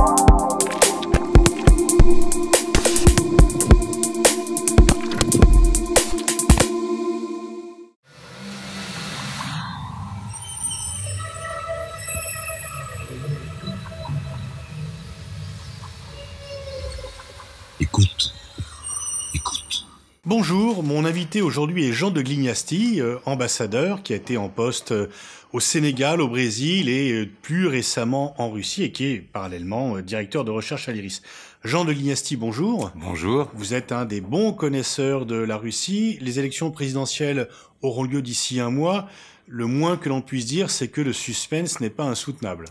you Bonjour, mon invité aujourd'hui est Jean de Glignasti, euh, ambassadeur qui a été en poste euh, au Sénégal, au Brésil et euh, plus récemment en Russie et qui est parallèlement directeur de recherche à l'IRIS. Jean de Glignasti, bonjour. Bonjour. Vous êtes un des bons connaisseurs de la Russie. Les élections présidentielles auront lieu d'ici un mois. Le moins que l'on puisse dire, c'est que le suspense n'est pas insoutenable.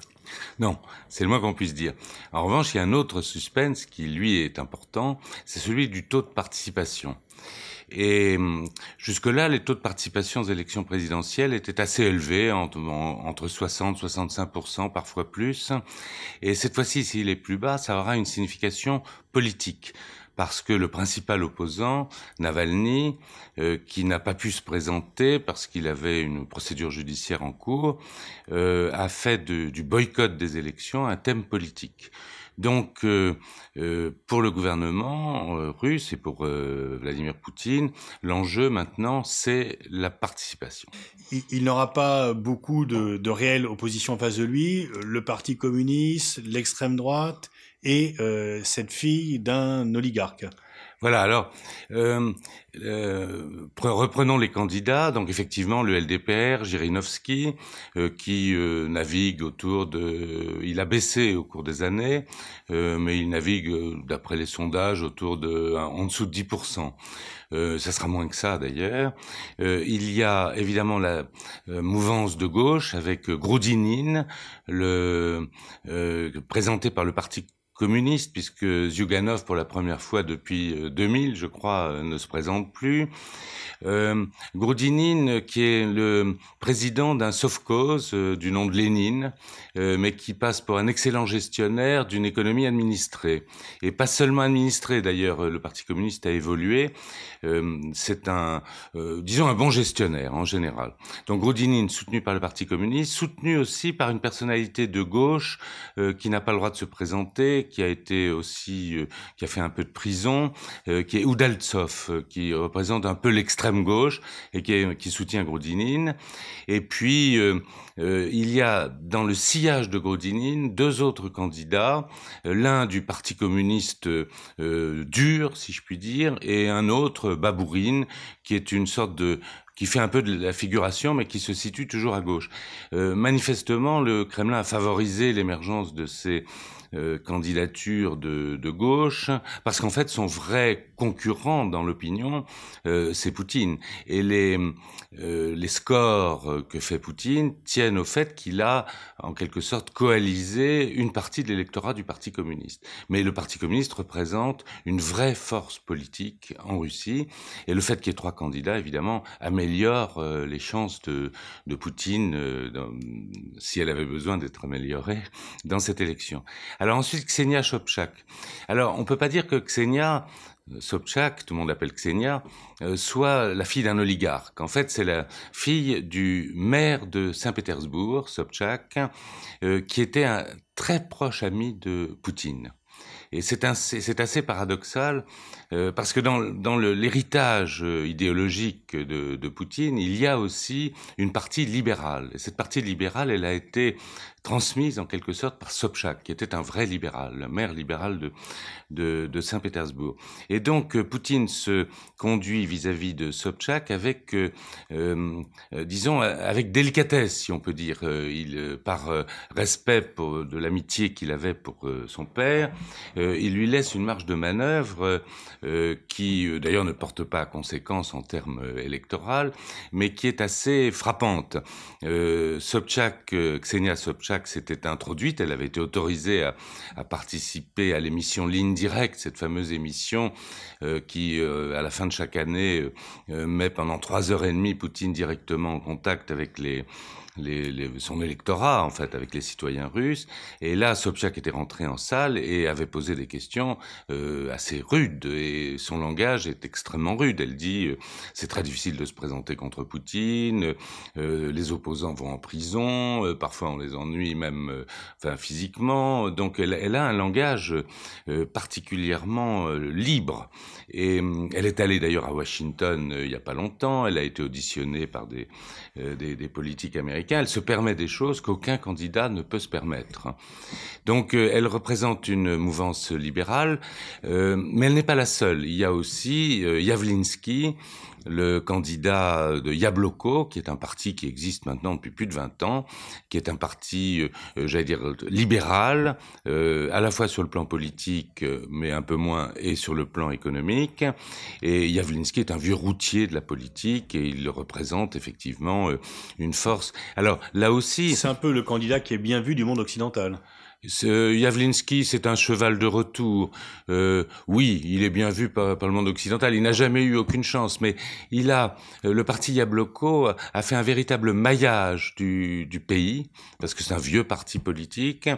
Non, c'est le moins qu'on puisse dire. En revanche, il y a un autre suspense qui, lui, est important, c'est celui du taux de participation. Et hum, jusque-là, les taux de participation aux élections présidentielles étaient assez élevés, entre, 60 65 parfois plus. Et cette fois-ci, s'il est plus bas, ça aura une signification politique parce que le principal opposant, Navalny, euh, qui n'a pas pu se présenter parce qu'il avait une procédure judiciaire en cours, euh, a fait du boycott des élections un thème politique. Donc, euh, euh, pour le gouvernement euh, russe et pour Vladimir Poutine, l'enjeu maintenant, c'est la participation. Il, n'aura pas beaucoup de, de, réelle opposition en face de lui. Le Parti communiste, l'extrême droite et cette fille d'un oligarque. Voilà, alors, euh, euh, reprenons les candidats. Donc, effectivement, le LDPR, Jirinovski, euh, qui navigue autour de... Il a baissé au cours des années, mais il navigue, d'après les sondages, autour de... en dessous de 10%. ça sera moins que ça, d'ailleurs. il y a, évidemment, la mouvance de gauche avec Groudinine, le, présenté par le Parti communiste, puisque Zyuganov, pour la première fois depuis 2000, euh, je crois, euh, ne se présente plus. Euh, Groudinin, qui est le président d'un soft cause euh, du nom de Lénine, mais qui passe pour un excellent gestionnaire d'une économie administrée. Et pas seulement administrée, d'ailleurs, le Parti communiste a évolué. C'est un, disons, un bon gestionnaire en général. Donc Groudinin, soutenu par le Parti communiste, soutenu aussi par une personnalité de gauche qui n'a pas le droit de se présenter, qui a été aussi, euh, qui a fait un peu de prison, euh, qui est Udaltsov, euh, qui représente un peu l'extrême gauche et qui, soutient Groudinin. Et puis, il y a dans le sillage de Groudinin deux autres candidats, l'un du Parti communiste dur, si je puis dire, et un autre, Babourine, qui est une sorte de qui fait un peu de la figuration, mais qui se situe toujours à gauche. manifestement, le Kremlin a favorisé l'émergence de ces euh, candidature de, de, gauche, parce qu'en fait, son vrai concurrent dans l'opinion, euh, c'est Poutine. Et les, euh, les scores que fait Poutine tiennent au fait qu'il a, en quelque sorte, coalisé une partie de l'électorat du Parti communiste. Mais le Parti communiste représente une vraie force politique en Russie, et le fait qu'il y ait trois candidats, évidemment, améliore les chances de, de Poutine, si elle avait besoin d'être améliorée, dans cette élection. Alors ensuite, Ksenia Sobchak. Alors, on peut pas dire que Ksenia euh, Sobchak, tout le monde l'appelle Ksenia, euh, soit la fille d'un oligarque. En fait, c'est la fille du maire de Saint-Pétersbourg, Sobchak, euh, qui était un très proche ami de Poutine. Et c'est assez, paradoxal parce que dans, dans l'héritage idéologique de, de, Poutine, il y a aussi une partie libérale. Et cette partie libérale, elle a été transmise en quelque sorte par Sobchak, qui était un vrai libéral, le maire libéral de, de, Saint-Pétersbourg. Et donc, euh, Poutine se conduit vis-à-vis de Sobchak avec, euh, euh, disons, avec délicatesse, si on peut dire, il, par respect de l'amitié qu'il avait pour son père. il lui laisse une marge de manœuvre qui, d'ailleurs, ne porte pas conséquence en termes électoraux, mais qui est assez frappante. Sobchak, Sobchak, s'était introduite. Elle avait été autorisée à, participer à l'émission Ligne Directe, cette fameuse émission euh, qui, euh, à la fin de chaque année, euh, met pendant trois heures et demie Poutine directement en contact avec les son électorat, en fait, avec les citoyens russes. Et là, Sobchak était rentré en salle et avait posé des questions euh, assez rudes. Et son langage est extrêmement rude. Elle dit euh, c'est très difficile de se présenter contre Poutine, euh, les opposants vont en prison, parfois on les ennuie même enfin, physiquement. Donc elle, a un langage particulièrement libre. Et hum, elle est allée d'ailleurs à Washington il n'y a pas longtemps. Elle a été auditionnée par des, des, des politiques américaines, elle se permet des choses qu'aucun candidat ne peut se permettre. Donc euh, elle représente une mouvance libérale, euh, mais elle n'est pas la seule. Il y a aussi euh, Yavlinsky, le candidat de Yabloko, qui est un parti qui existe maintenant depuis plus de 20 ans, qui est un parti, euh, j'allais dire, libéral, à la fois sur le plan politique, mais un peu moins, et sur le plan économique. Et Yavlinsky est un vieux routier de la politique, et il représente effectivement une force. Alors là aussi, c'est un peu le candidat qui est bien vu du monde occidental. Yavlinsky, c'est un cheval de retour. Euh, oui, il est bien vu par, le monde occidental. Il n'a jamais eu aucune chance, mais il a euh, le parti Yabloko a fait un véritable maillage du, pays parce que c'est un vieux parti politique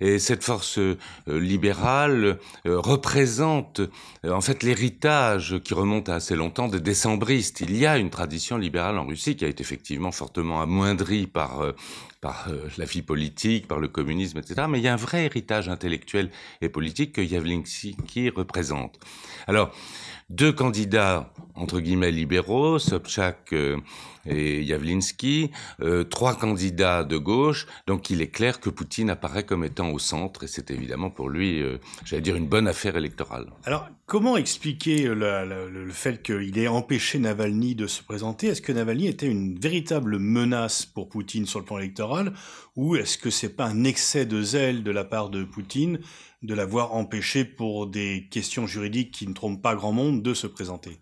et cette force euh, libérale représente en fait l'héritage qui remonte à assez longtemps des décembristes. Il y a une tradition libérale en Russie qui a été effectivement fortement amoindrie par la vie politique, par le communisme, etc. Mais il un vrai héritage intellectuel et politique que qui représente. Alors, deux candidats entre guillemets libéraux, Sobchak euh, et Yavlinsky, euh, trois candidats de gauche. Donc il est clair que Poutine apparaît comme étant au centre et c'est évidemment pour lui, euh, j'allais dire, une bonne affaire électorale. Alors comment expliquer le fait qu'il ait empêché Navalny de se présenter Est-ce que Navalny était une véritable menace pour Poutine sur le plan électoral ou est-ce que c'est pas un excès de zèle de la part de Poutine de l'avoir empêché pour des questions juridiques qui ne trompent pas grand monde de se présenter.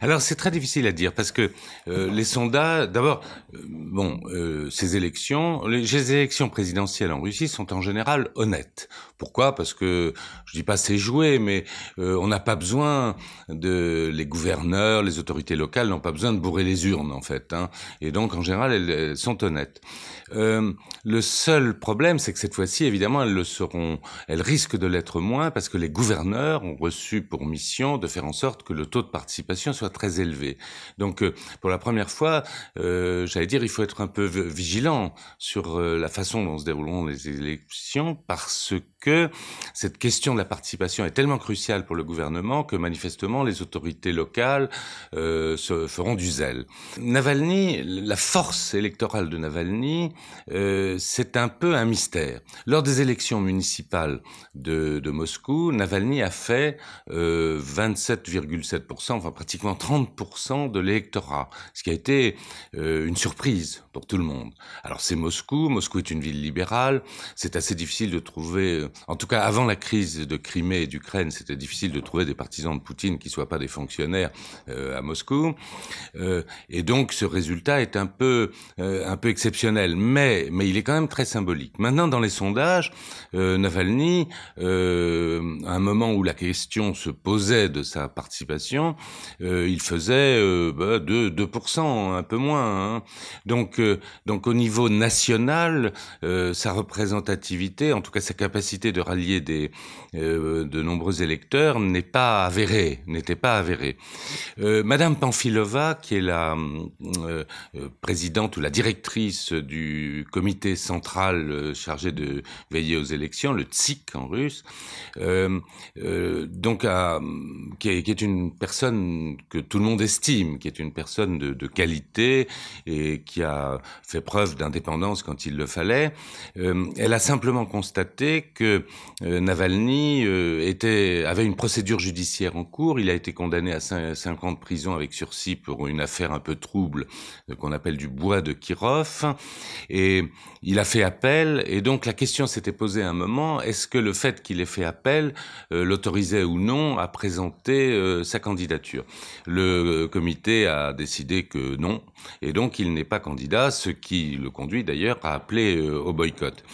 Alors c'est très difficile à dire parce que euh, les sondages, d'abord, euh, bon, euh, ces élections, les, élections présidentielles en Russie sont en général honnêtes. Pourquoi Parce que je dis pas c'est joué, mais on n'a pas besoin de les gouverneurs, les autorités locales n'ont pas besoin de bourrer les urnes en fait, hein. et donc en général elles, sont honnêtes. le seul problème, c'est que cette fois-ci, évidemment, elles le seront, elles risquent de l'être moins parce que les gouverneurs ont reçu pour mission de faire en sorte que le taux de participation soit très élevée. Donc, euh, pour la première fois, euh, j'allais dire, il faut être un peu vigilant sur euh, la façon dont se dérouleront les élections parce que cette question de la participation est tellement cruciale pour le gouvernement que manifestement les autorités locales se feront du zèle. Navalny, la force électorale de Navalny, c'est un peu un mystère. Lors des élections municipales de, Moscou, Navalny a fait 27,7%, enfin pratiquement 30% de l'électorat, ce qui a été euh, une surprise pour tout le monde. Alors c'est Moscou, Moscou est une ville libérale, c'est assez difficile de trouver, euh, en tout cas avant la crise de Crimée et d'Ukraine, c'était difficile de trouver des partisans de Poutine qui ne soient pas des fonctionnaires euh, à Moscou. et donc ce résultat est un peu, un peu exceptionnel, mais, mais il est quand même très symbolique. Maintenant dans les sondages, Navalny, à un moment où la question se posait de sa participation, euh, il faisait 2, euh, bah, un peu moins. Hein. Donc, euh, donc au niveau national, sa représentativité, en tout cas sa capacité de rallier des, de nombreux électeurs, n'est pas avérée, n'était pas avérée. Madame Panfilova, qui est la présidente ou la directrice du comité central chargé de veiller aux élections, le TSIC en russe, donc qui est une personne que tout le monde estime, qui est une personne de, qualité et qui a fait preuve d'indépendance quand il le fallait. Euh, elle a simplement constaté que euh, Navalny euh, était, avait une procédure judiciaire en cours. Il a été condamné à 50 ans de prison avec sursis pour une affaire un peu trouble qu'on appelle du bois de Kirov. Et il a fait appel. Et donc la question s'était posée à un moment, est-ce que le fait qu'il ait fait appel l'autorisait ou non à présenter sa candidature le comité a décidé que non, et donc il n'est pas candidat, ce qui le conduit d'ailleurs à appeler euh, au boycott.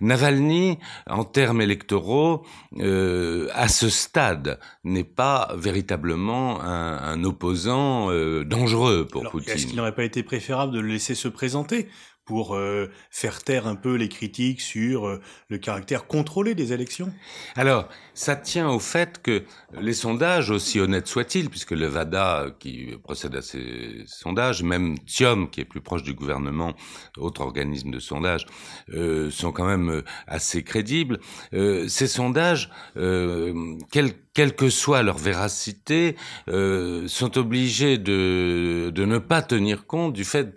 Navalny, en termes électoraux, euh, à ce stade, n'est pas véritablement un, opposant euh, dangereux pour Poutine. Est-ce qu'il n'aurait pas été préférable de le laisser se présenter pour euh, faire taire un peu les critiques sur euh, le caractère contrôlé des élections Alors, ça tient au fait que les sondages, aussi honnêtes soient-ils, puisque le VADA euh, qui procède à ces sondages, même Tiom, qui est plus proche du gouvernement, autre organisme de sondage, sont quand même assez crédibles, ces sondages, quel, quelle que soit leur véracité, sont obligés de, de ne pas tenir compte du fait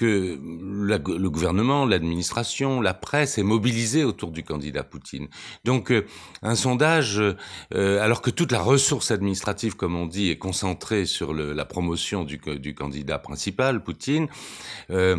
que le gouvernement, l'administration, la presse est mobilisée autour du candidat Poutine. Donc euh, un sondage, euh, alors que toute la ressource administrative, comme on dit, est concentrée sur la promotion du, du, candidat principal, Poutine, euh,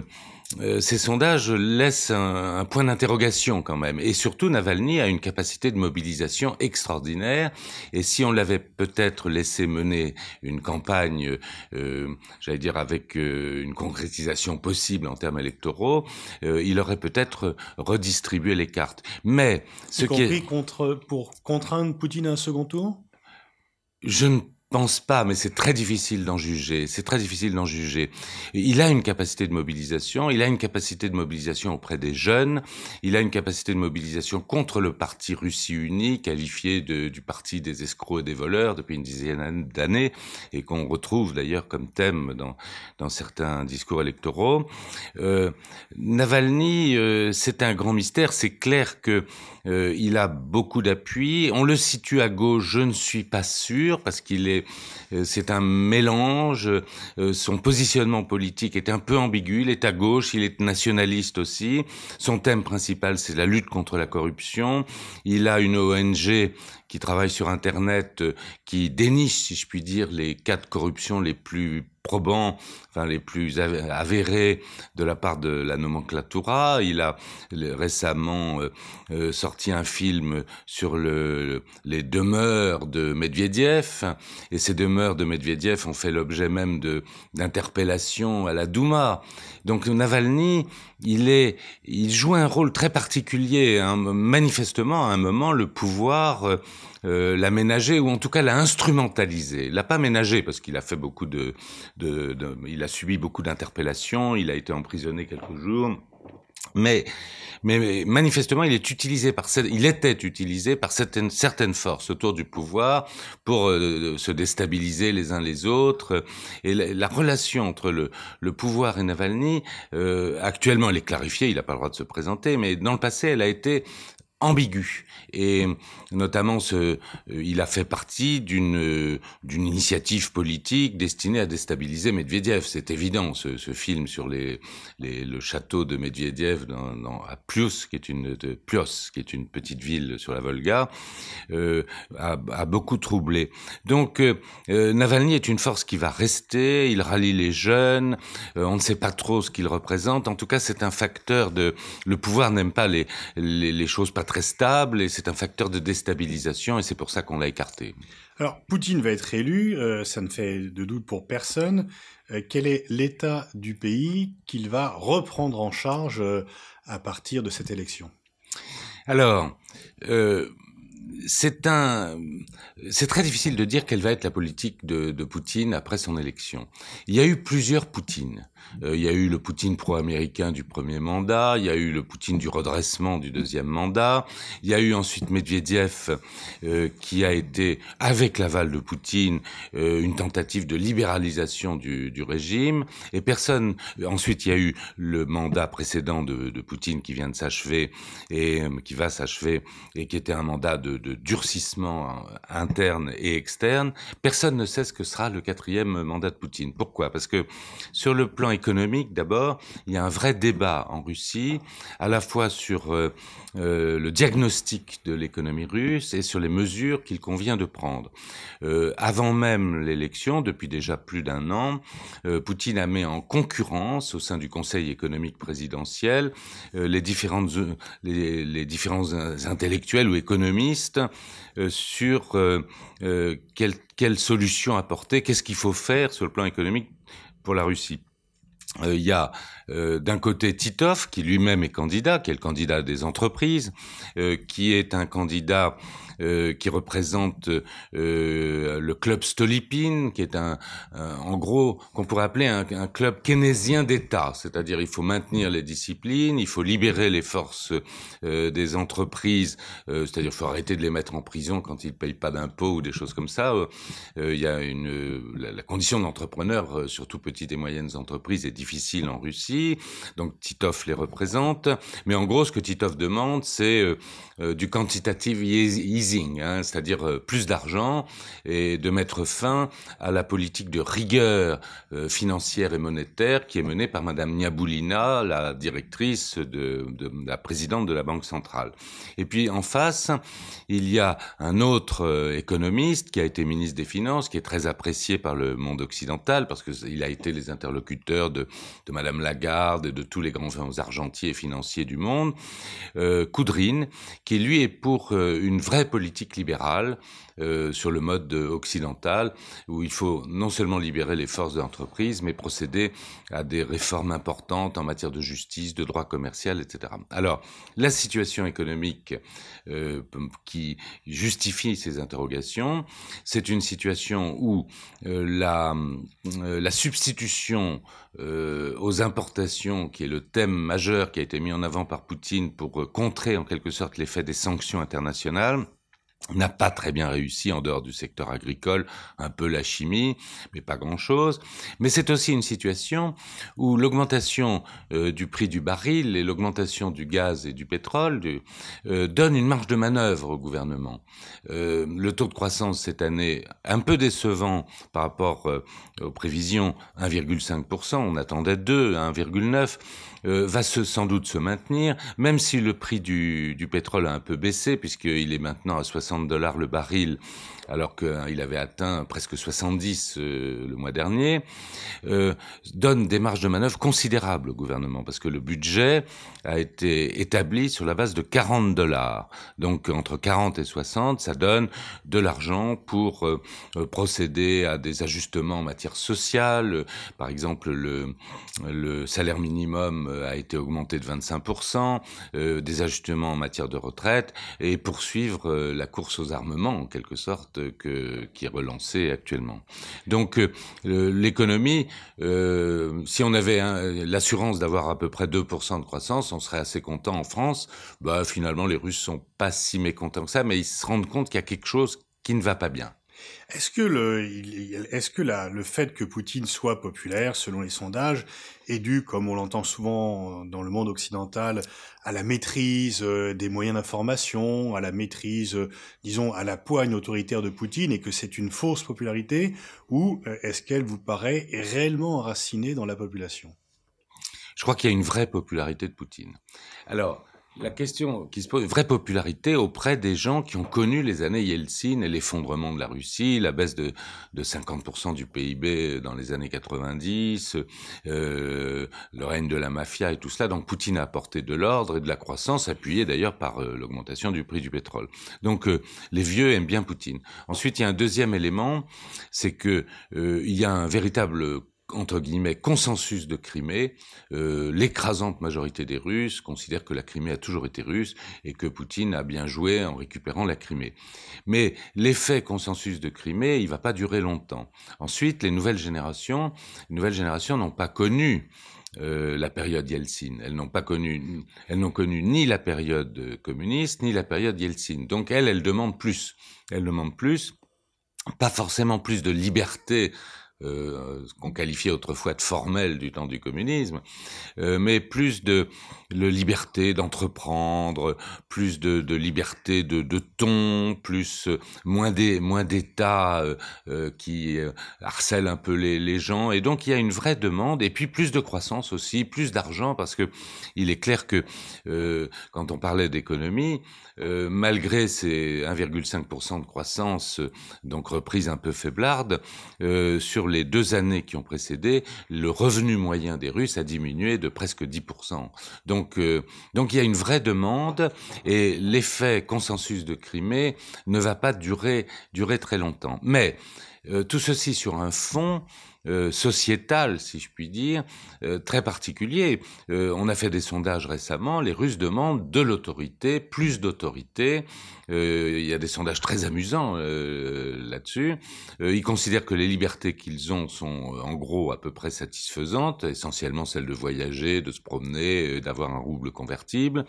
euh, ces sondages laissent un, point d'interrogation quand même. Et surtout, Navalny a une capacité de mobilisation extraordinaire. Et si on l'avait peut-être laissé mener une campagne, euh, j'allais dire avec euh, une concrétisation possible en termes électoraux, euh, il aurait peut-être redistribué les cartes. Mais ce qui est... contre pour contraindre Poutine à un second tour. Je ne pense pas, mais c'est très difficile d'en juger. C'est très difficile d'en juger. Il a une capacité de mobilisation. Il a une capacité de mobilisation auprès des jeunes. Il a une capacité de mobilisation contre le parti Russie Unie, qualifié du parti des escrocs et des voleurs depuis une dizaine d'années, et qu'on retrouve d'ailleurs comme thème dans, certains discours électoraux. Euh, Navalny, euh, c'est un grand mystère. C'est clair que euh, il a beaucoup d'appui. On le situe à gauche. Je ne suis pas sûr parce qu'il est euh, c'est un mélange. Euh, son positionnement politique est un peu ambigu. Il est à gauche, il est nationaliste aussi. Son thème principal, c'est la lutte contre la corruption. Il a une ONG qui travaille sur Internet, euh, qui déniche, si je puis dire, les cas de corruption les plus probants, enfin les plus avérés de la part de la nomenclatura. Il a récemment euh, euh, sorti un film sur les demeures de Medvedev, et ces demeures de Medvedev ont fait l'objet même d'interpellations à la Douma. Donc Navalny il joue un rôle très particulier. Hein, manifestement, à un moment, le pouvoir euh, euh, l'a ménagé ou en tout cas l'a instrumentalisé. L'a pas ménagé parce qu'il a fait beaucoup de, il a subi beaucoup d'interpellations, il a été emprisonné quelques jours. Mais, mais manifestement, il est utilisé par il était utilisé par certaines, certaines forces autour du pouvoir pour euh, se déstabiliser les uns les autres. Et la, relation entre le, le, pouvoir et Navalny, euh, actuellement, elle est clarifiée. Il n'a pas le droit de se présenter, mais dans le passé, elle a été ambiguë. Et Notamment, ce, euh, il a fait partie d'une euh, d'une initiative politique destinée à déstabiliser Medvedev. C'est évident, ce, film sur les, le château de Medvedev dans, dans, à plus qui est une qui est une petite ville sur la Volga, euh, a, beaucoup troublé. Donc, Navalny est une force qui va rester. Il rallie les jeunes. on ne sait pas trop ce qu'il représente. En tout cas, c'est un facteur de. Le pouvoir n'aime pas les, les, les choses pas très stables et c'est un facteur de et c'est pour ça qu'on l'a écarté. Alors, Poutine va être élu, euh, ça ne fait de doute pour personne. Euh, quel est l'état du pays qu'il va reprendre en charge euh, à partir de cette élection Alors, c'est c'est très difficile de dire quelle va être la politique de, de Poutine après son élection. Il y a eu plusieurs Poutines. Euh, il y a eu le Poutine pro-américain du premier mandat, il y a eu le Poutine du redressement du deuxième mandat, il y a eu ensuite Medvedev euh, qui a été, avec l'aval de Poutine, euh, une tentative de libéralisation du, régime, et personne... Ensuite, il y a eu le mandat précédent de, Poutine qui vient de s'achever et qui va s'achever et qui était un mandat de durcissement interne et externe. Personne ne sait ce que sera le quatrième mandat de Poutine. Pourquoi Parce que sur le plan économique, d'abord, il y a un vrai débat en Russie, à la fois sur euh, euh, le diagnostic de l'économie russe et sur les mesures qu'il convient de prendre. Euh, avant même l'élection, depuis déjà plus d'un an, Poutine a mis en concurrence au sein du Conseil économique présidentiel les, différentes, différents intellectuels ou économistes sur quelle, quelle solution apporter, qu'est-ce qu'il faut faire sur le plan économique pour la Russie. Euh, il y a euh, d'un côté Titov, qui lui-même est candidat, qui est le candidat des entreprises, euh, qui est un candidat euh, qui représente euh, le club Stolypine, qui est un, en gros qu'on pourrait appeler un, club keynésien d'État, c'est-à-dire il faut maintenir les disciplines, il faut libérer les forces euh, des entreprises, c'est-à-dire il faut arrêter de les mettre en prison quand ils payent pas d'impôts ou des choses comme ça. Il y a une la, la condition d'entrepreneur, surtout petites et moyennes entreprises, est difficile en Russie, donc Titov les représente. Mais en gros, ce que Titov demande, c'est du quantitative easing Hein, c'est-à-dire euh, plus d'argent, et de mettre fin à la politique de rigueur euh, financière et monétaire qui est menée par Madame Niaboulina, la directrice de, la présidente de la Banque centrale. Et puis en face, il y a un autre euh, économiste qui a été ministre des Finances, qui est très apprécié par le monde occidental parce qu'il a été les interlocuteurs de, Mme Madame Lagarde et de tous les grands argentiers et financiers du monde, Koudrine, Coudrine, qui lui est pour une vraie politique politique libérale euh, sur le mode occidental, où il faut non seulement libérer les forces de l'entreprise, mais procéder à des réformes importantes en matière de justice, de droit commercial, etc. Alors, la situation économique euh, qui justifie ces interrogations, c'est une situation où euh, la, substitution aux importations, qui est le thème majeur qui a été mis en avant par Poutine pour contrer en quelque sorte l'effet des sanctions internationales, n'a pas très bien réussi en dehors du secteur agricole, un peu la chimie, mais pas grand-chose. Mais c'est aussi une situation où l'augmentation euh, du prix du baril et l'augmentation du gaz et du pétrole euh, donnent donne une marge de manœuvre au gouvernement. Euh, le taux de croissance cette année, un peu décevant par rapport aux prévisions, 1,5%, on attendait 2, 1,9%, va sans doute se maintenir, même si le prix du, du pétrole a un peu baissé, puisqu'il est maintenant à 60 60 dollars le baril alors qu'il avait atteint presque 70 euh, le mois dernier, euh, donne des marges de manœuvre considérables au gouvernement, parce que le budget a été établi sur la base de 40 dollars. Donc entre 40 et 60, ça donne de l'argent pour euh, procéder à des ajustements en matière sociale. Par exemple, le, le salaire minimum a été augmenté de 25%, des ajustements en matière de retraite, et poursuivre la course aux armements, en quelque sorte qui est relancé actuellement. Donc euh, l'économie, euh, si on avait l'assurance d'avoir à peu près 2% de croissance, on serait assez content en France. Bah, finalement, les Russes sont pas si mécontents que ça, mais ils se rendent compte qu'il y a quelque chose qui ne va pas bien. Est-ce que le, est-ce que la, le fait que Poutine soit populaire, selon les sondages, est dû, comme on l'entend souvent dans le monde occidental, à la maîtrise euh, des moyens d'information, à la maîtrise, euh, disons, à la poigne autoritaire de Poutine, et que c'est une fausse popularité, ou euh, est-ce qu'elle vous paraît réellement enracinée dans la population Je crois qu'il y a une vraie popularité de Poutine. Alors, la question euh, qui se pose, vraie popularité auprès des gens qui ont connu les années Yeltsin et l'effondrement de la Russie, la baisse de, de 50% du PIB dans les années 90, euh, le règne de la mafia et tout cela. Donc Poutine a apporté de l'ordre et de la croissance, appuyé d'ailleurs par euh, l'augmentation du prix du pétrole. Donc euh, les vieux aiment bien Poutine. Ensuite, il y a un deuxième élément, c'est qu'il il y a un véritable entre guillemets, consensus de Crimée, euh, l'écrasante majorité des Russes considère que la Crimée a toujours été russe et que Poutine a bien joué en récupérant la Crimée. Mais l'effet consensus de Crimée, il ne va pas durer longtemps. Ensuite, les nouvelles générations, les nouvelles générations n'ont pas connu euh, la période Yeltsin. Elles n'ont pas connu, elles n'ont connu ni la période communiste ni la période Yeltsin. Donc elles, elles demandent plus. Elles demandent plus, pas forcément plus de liberté euh, ce qu'on qualifiait autrefois de formel du temps du communisme, euh, mais plus de, liberté d'entreprendre, plus de, liberté de, ton, plus euh, moins des moins d'État qui harcèle un peu les, gens. Et donc il y a une vraie demande, et puis plus de croissance aussi, plus d'argent, parce que il est clair que quand on parlait d'économie, malgré ces 1,5% de croissance, donc reprise un peu faiblarde, sur les deux années qui ont précédé, le revenu moyen des Russes a diminué de presque 10%. Donc, euh, donc il y a une vraie demande et l'effet consensus de Crimée ne va pas durer, durer très longtemps. Mais euh, tout ceci sur un fond euh, sociétal, si je puis dire, euh, très particulier. on a fait des sondages récemment, les Russes demandent de l'autorité, plus d'autorité. il y a des sondages très amusants là-dessus. ils considèrent que les libertés qu'ils ont sont en gros à peu près satisfaisantes, essentiellement celles de voyager, de se promener, d'avoir un rouble convertible.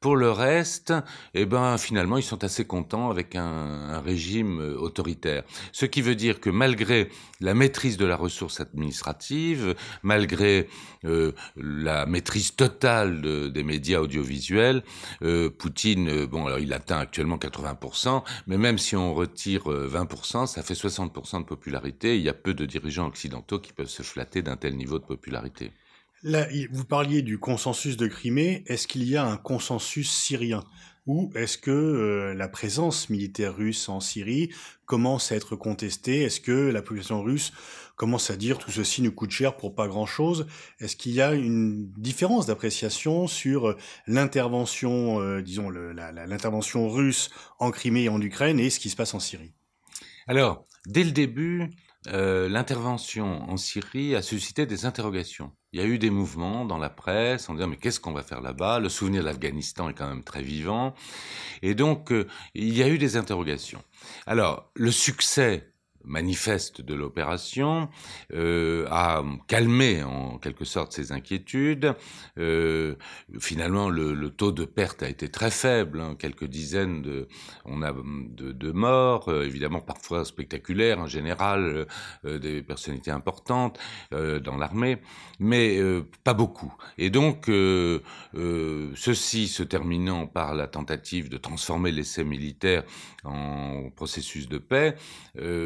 pour le reste, eh ben, finalement, ils sont assez contents avec un régime autoritaire. Ce qui veut dire que malgré la maîtrise de la ressource administrative, malgré euh, la maîtrise totale des médias audiovisuels, euh, Poutine, euh, bon, alors il atteint actuellement 80%, mais même si on retire 20%, ça fait 60% de popularité. Il y a peu de dirigeants occidentaux qui peuvent se flatter d'un tel niveau de popularité. Là, vous parliez du consensus de Crimée. Est-ce qu'il y a un consensus syrien ou est-ce que euh, la présence militaire russe en Syrie commence à être contestée Est-ce que la population russe commence à dire tout ceci nous coûte cher pour pas grand-chose Est-ce qu'il y a une différence d'appréciation sur euh, l'intervention, euh, disons, l'intervention russe en Crimée et en Ukraine et ce qui se passe en Syrie Alors, dès le début, euh, l'intervention en Syrie a suscité des interrogations. Il y a eu des mouvements dans la presse en disant mais qu'est-ce qu'on va faire là-bas Le souvenir de l'Afghanistan est quand même très vivant. Et donc, euh, il y a eu des interrogations. Alors, le succès manifeste de l'opération, euh, a calmé en quelque sorte ses inquiétudes. Euh, finalement, le, taux de perte a été très faible, hein, quelques dizaines de, on a de, morts, euh, évidemment parfois spectaculaires en général, des personnalités importantes dans l'armée, mais pas beaucoup. Et donc, ceci se terminant par la tentative de transformer l'essai militaire en processus de paix,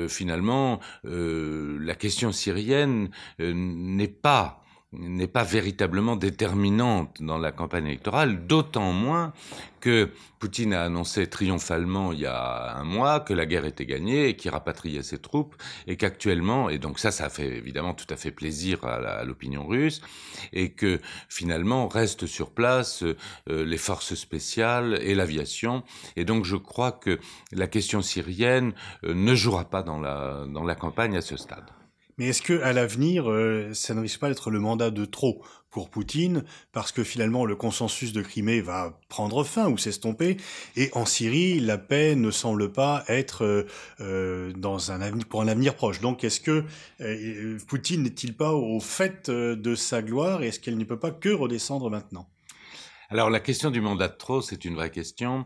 finalement, finalement, euh, la question syrienne euh, n'est pas n'est pas véritablement déterminante dans la campagne électorale, d'autant moins que Poutine a annoncé triomphalement il y a un mois que la guerre était gagnée et qu'il rapatriait ses troupes et qu'actuellement, et donc ça, ça fait évidemment tout à fait plaisir à l'opinion russe, et que finalement restent sur place euh, les forces spéciales et l'aviation. Et donc je crois que la question syrienne euh, ne jouera pas dans la, dans la campagne à ce stade. Mais est-ce que à l'avenir, euh, ça ne risque pas d'être le mandat de trop pour Poutine, parce que finalement le consensus de Crimée va prendre fin ou s'estomper, et en Syrie, la paix ne semble pas être euh, euh, dans pour un avenir proche. Donc, est-ce que Poutine n'est-il pas au fait de sa gloire, et est-ce qu'elle ne peut pas que redescendre maintenant Alors, la question du mandat de trop, c'est une vraie question.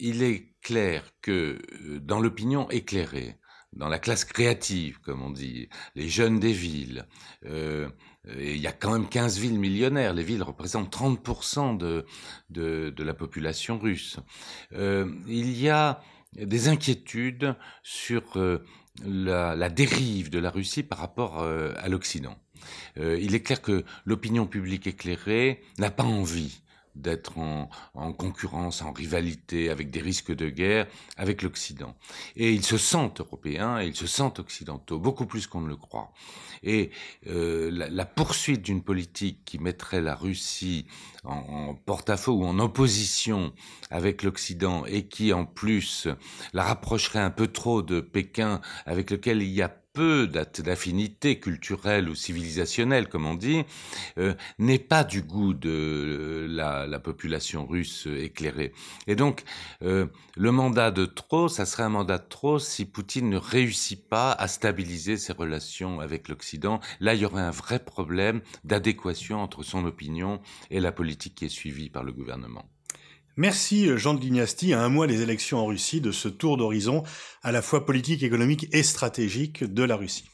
il est clair que dans l'opinion éclairée, dans la classe créative, comme on dit, les jeunes des villes. Euh, il y a quand même 15 villes millionnaires. Les villes représentent 30% de, la population russe. Euh, il y a des inquiétudes sur euh, la, dérive de la Russie par rapport à l'Occident. il est clair que l'opinion publique éclairée n'a pas envie d'être en, concurrence, en rivalité, avec des risques de guerre avec l'Occident. Et ils se sentent européens ils se sentent occidentaux, beaucoup plus qu'on ne le croit. Et euh, la, poursuite d'une politique qui mettrait la Russie en, en porte-à-faux ou en opposition avec l'Occident et qui en plus la rapprocherait un peu trop de Pékin avec lequel il y a peu d'affinité culturelle ou civilisationnelle, comme on dit, euh, n'est pas du goût de euh, la, population russe euh, éclairée. Et donc, le mandat de trop, ça serait un mandat de trop si Poutine ne réussit pas à stabiliser ses relations avec l'Occident. Là, il y aurait un vrai problème d'adéquation entre son opinion et la politique qui est suivie par le gouvernement. Merci euh, Jean de Lignasti, à un mois des élections en Russie, de ce tour d'horizon à la fois politique, économique et stratégique de la Russie.